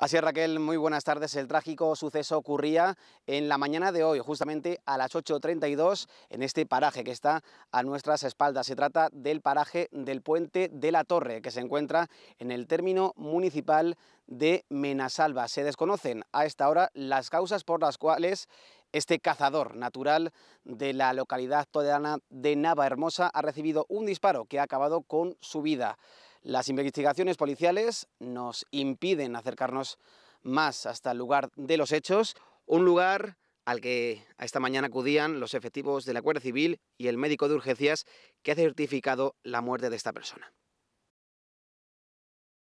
Así es, Raquel, muy buenas tardes. El trágico suceso ocurría en la mañana de hoy, justamente a las 8.32, en este paraje que está a nuestras espaldas. Se trata del paraje del Puente de la Torre, que se encuentra en el término municipal de Menasalva. Se desconocen a esta hora las causas por las cuales este cazador natural de la localidad toledana de Nava Hermosa ha recibido un disparo que ha acabado con su vida. Las investigaciones policiales nos impiden acercarnos más hasta el lugar de los hechos, un lugar al que a esta mañana acudían los efectivos de la Guardia Civil y el médico de urgencias que ha certificado la muerte de esta persona.